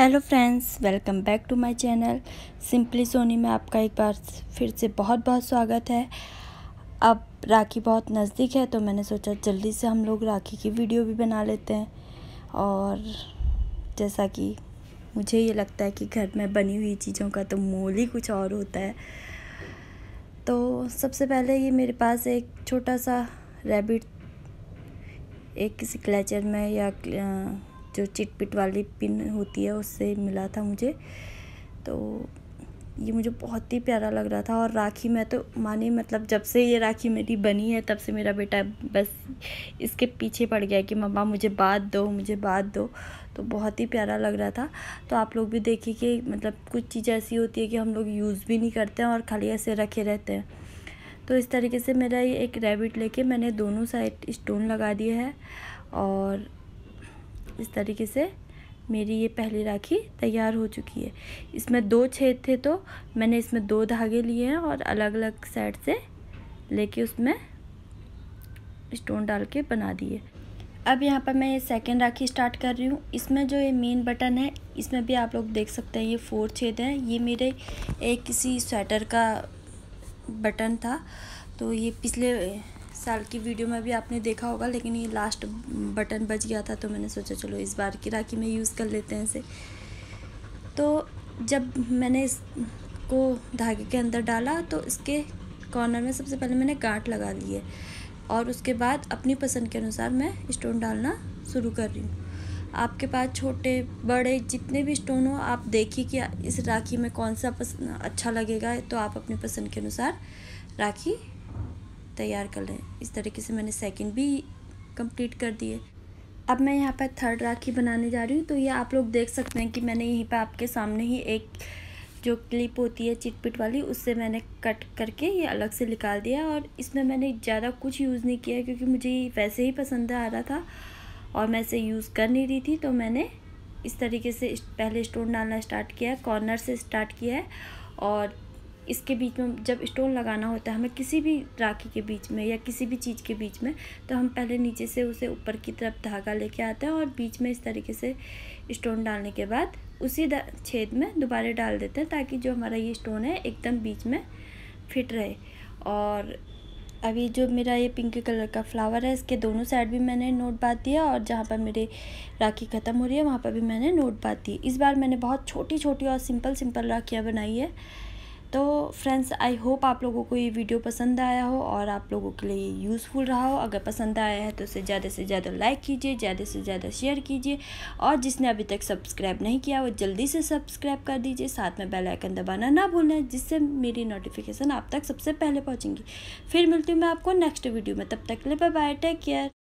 hello friends welcome back to my channel simply Soni में आपका एक बार फिर से बहुत बहुत स्वागत है अब राखी बहुत नज़दीक है तो मैंने सोचा जल्दी से हम लोग राखी की वीडियो भी बना लेते हैं और जैसा कि मुझे ये लगता है कि घर में बनी हुई चीज़ों का तो मोल ही कुछ और होता है तो सबसे पहले ये मेरे पास एक छोटा सा रेबिट एक किसी क्लेचर में या जो चिटपिट वाली पिन होती है उससे मिला था मुझे तो ये मुझे बहुत ही प्यारा लग रहा था और राखी मैं तो माने मतलब जब से ये राखी मेरी बनी है तब से मेरा बेटा बस इसके पीछे पड़ गया कि मम्मा मुझे बात दो मुझे बात दो तो बहुत ही प्यारा लग रहा था तो आप लोग भी देखिए कि मतलब कुछ चीज़ ऐसी होती है कि हम लोग यूज़ भी नहीं करते हैं और खाली ऐसे रखे रहते हैं तो इस तरीके से मेरा ये एक रेबिट लेके मैंने दोनों साइड स्टोन लगा दिया है और इस तरीके से मेरी ये पहली राखी तैयार हो चुकी है इसमें दो छेद थे तो मैंने इसमें दो धागे लिए हैं और अलग अलग साइड से लेके उसमें स्टोन डाल के बना दिए अब यहाँ पर मैं ये सेकेंड राखी स्टार्ट कर रही हूँ इसमें जो ये मेन बटन है इसमें भी आप लोग देख सकते हैं ये फोर छेद हैं ये मेरे एक किसी स्वेटर का बटन था तो ये पिछले साल की वीडियो में भी आपने देखा होगा लेकिन ये लास्ट बटन बच गया था तो मैंने सोचा चलो इस बार की राखी में यूज़ कर लेते हैं इसे तो जब मैंने इसको धागे के अंदर डाला तो इसके कॉर्नर में सबसे पहले मैंने गांठ लगा ली है और उसके बाद अपनी पसंद के अनुसार मैं स्टोन डालना शुरू कर रही हूँ आपके पास छोटे बड़े जितने भी स्टोन हो आप देखिए कि इस राखी में कौन सा अच्छा लगेगा तो आप अपनी पसंद के अनुसार राखी तैयार कर लें इस तरीके से मैंने सेकंड भी कंप्लीट कर दिए अब मैं यहाँ पर थर्ड राखी बनाने जा रही हूँ तो ये आप लोग देख सकते हैं कि मैंने यहीं पर आपके सामने ही एक जो क्लिप होती है चिटपिट वाली उससे मैंने कट करके ये अलग से निकाल दिया और इसमें मैंने ज़्यादा कुछ यूज़ नहीं किया क्योंकि मुझे वैसे ही पसंद आ रहा था और मैं इसे यूज़ कर नहीं रही थी तो मैंने इस तरीके से पहले स्टोन डालना स्टार्ट किया है कॉर्नर से स्टार्ट किया है और इसके बीच में जब स्टोन लगाना होता है हमें किसी भी राखी के बीच में या किसी भी चीज़ के बीच में तो हम पहले नीचे से उसे ऊपर की तरफ धागा लेके आते हैं और बीच में इस तरीके से स्टोन डालने के बाद उसी छेद में दोबारा डाल देते हैं ताकि जो हमारा ये स्टोन है एकदम बीच में फिट रहे और अभी जो मेरा ये पिंक कलर का फ्लावर है इसके दोनों साइड भी मैंने नोट बात दिया और जहाँ पर मेरी राखी ख़त्म हो रही है वहाँ पर भी मैंने नोट बात दी इस बार मैंने बहुत छोटी छोटी और सिंपल सिंपल राखियाँ बनाई है तो फ्रेंड्स आई होप आप लोगों को ये वीडियो पसंद आया हो और आप लोगों के लिए यूज़फुल रहा हो अगर पसंद आया है तो उसे ज़्यादा से ज़्यादा लाइक कीजिए ज़्यादा से ज़्यादा शेयर कीजिए और जिसने अभी तक सब्सक्राइब नहीं किया वो जल्दी से सब्सक्राइब कर दीजिए साथ में बेल आइकन दबाना ना भूलें जिससे मेरी नोटिफिकेशन आप तक सबसे पहले पहुँचेंगी फिर मिलती हूँ मैं आपको नेक्स्ट वीडियो में तब तक ले बाय टेक केयर